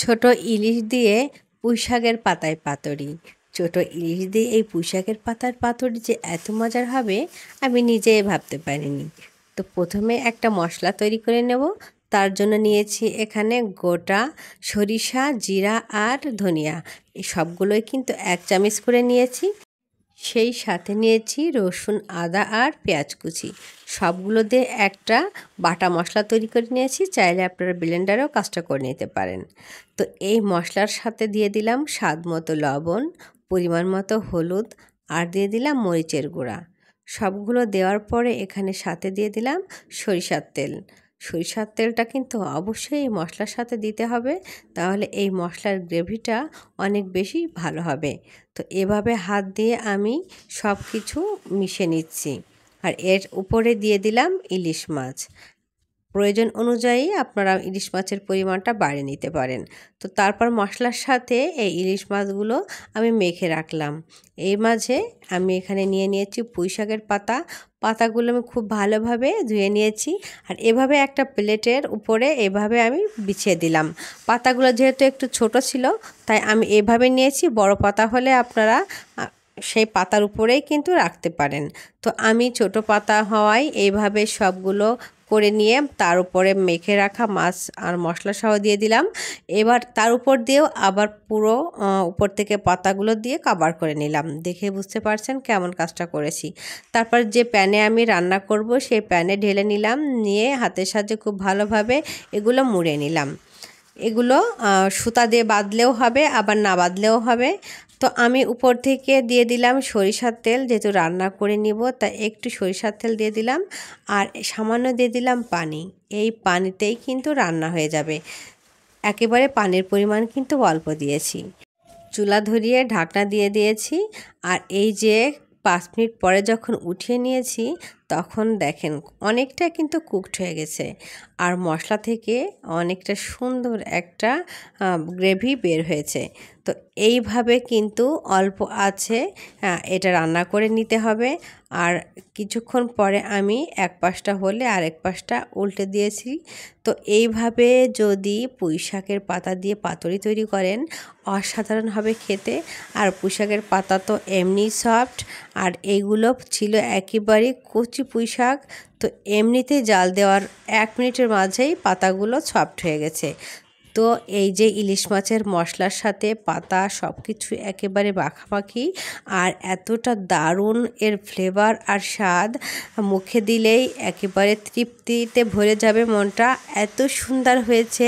ছোট ইলিশ দিয়ে পুঁইশাকের পাতায় পাতুরি ছোট ইলিশ দিয়ে এই পুঁইশাকের পাতার পাতুরি যে এত মজার হবে আমি নিজে ভাবতে পারিনি তো প্রথমে একটা মশলা তৈরি করে নেব তার জন্য নিয়েছি এখানে গোটা সরিষা জিরা আর ধনিয়া এই সবগুলোই কিন্তু এক চামচ করে নিয়েছি সেই সাথে নিয়েছি রসুন আদা আর পেঁয়াজ কুচি সবগুলো দিয়ে একটা বাটা মশলা তৈরি করে নিয়েছি চাইলে আপনারা ব্লেন্ডারেও কাজটা করে নিতে পারেন তো এই মশলার সাথে দিয়ে দিলাম স্বাদ মতো লবণ পরিমাণ মতো হলুদ আর দিয়ে দিলাম মরিচের গুঁড়া সবগুলো দেওয়ার পরে এখানে সাথে দিয়ে দিলাম সরিষার তেল সরিষার তেলটা কিন্তু অবশ্যই এই মশলার সাথে দিতে হবে তাহলে এই মশলার গ্রেভিটা অনেক বেশি ভালো হবে তো এভাবে হাত দিয়ে আমি সব কিছু মিশে নিচ্ছি আর এর উপরে দিয়ে দিলাম ইলিশ মাছ প্রয়োজন অনুযায়ী আপনারা ইলিশ মাছের পরিমাণটা বাড়িয়ে নিতে পারেন তো তারপর মশলার সাথে এই ইলিশ মাছগুলো আমি মেখে রাখলাম এই মাঝে আমি এখানে নিয়ে নিয়েছি পুঁই শাকের পাতা পাতাগুলো আমি খুব ভালোভাবে ধুয়ে নিয়েছি আর এভাবে একটা প্লেটের উপরে এভাবে আমি বিছিয়ে দিলাম পাতাগুলো যেহেতু একটু ছোট ছিল তাই আমি এভাবে নিয়েছি বড় পাতা হলে আপনারা সেই পাতার উপরেই কিন্তু রাখতে পারেন তো আমি ছোট পাতা হওয়ায় এইভাবে সবগুলো করে নিয়ে তার উপরে মেখে রাখা মাছ আর মশলা সহ দিয়ে দিলাম এবার তার উপর দিয়েও আবার পুরো উপর থেকে পাতাগুলো দিয়ে কাবার করে নিলাম দেখে বুঝতে পারছেন কেমন কাজটা করেছি তারপর যে প্যানে আমি রান্না করব সেই প্যানে ঢেলে নিলাম নিয়ে হাতের সাহায্যে খুব ভালোভাবে এগুলো মুড়ে নিলাম এগুলো সুতা দিয়ে বাঁধলেও হবে আবার না বাঁধলেও হবে তো আমি উপর থেকে দিয়ে দিলাম সরিষার তেল যেহেতু রান্না করে নিব তা একটু সরিষার তেল দিয়ে দিলাম আর সামান্য দিয়ে দিলাম পানি এই পানিতেই কিন্তু রান্না হয়ে যাবে একেবারে পানির পরিমাণ কিন্তু অল্প দিয়েছি চুলা ধরিয়ে ঢাকনা দিয়ে দিয়েছি আর এই যে পাঁচ মিনিট পরে যখন উঠিয়ে নিয়েছি তখন দেখেন অনেকটা কিন্তু কুকড হয়ে গেছে আর মশলা থেকে অনেকটা সুন্দর একটা গ্রেভি বের হয়েছে তো এইভাবে কিন্তু অল্প আছে এটা রান্না করে নিতে হবে আর কিছুক্ষণ পরে আমি এক পাশটা হলে আর এক পাশটা উল্টে দিয়েছি তো এইভাবে যদি পুঁই শাকের পাতা দিয়ে পাতুরি তৈরি করেন অসাধারণভাবে খেতে আর পুঁই শাকের পাতা তো এমনি সফট আর এইগুলো ছিল একেবারে কুচ কুচি পুঁই শাক তো এমনিতে জাল দেওয়ার এক মিনিটের মাঝেই পাতাগুলো সফট হয়ে গেছে তো এই যে ইলিশ মাছের মশলার সাথে পাতা সব কিছু একেবারে মাখামাখি আর এতটা দারুণ এর ফ্লেভার আর স্বাদ মুখে দিলেই একেবারে তৃপ্তিতে ভরে যাবে মনটা এত সুন্দর হয়েছে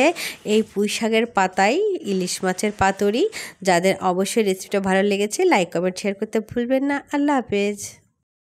এই পুঁইশাকের পাতাই ইলিশ মাছের পাতুরি যাদের অবশ্যই রেসিপিটা ভালো লেগেছে লাইক কমেন্ট শেয়ার করতে ভুলবেন না আল্লাহ হাফেজ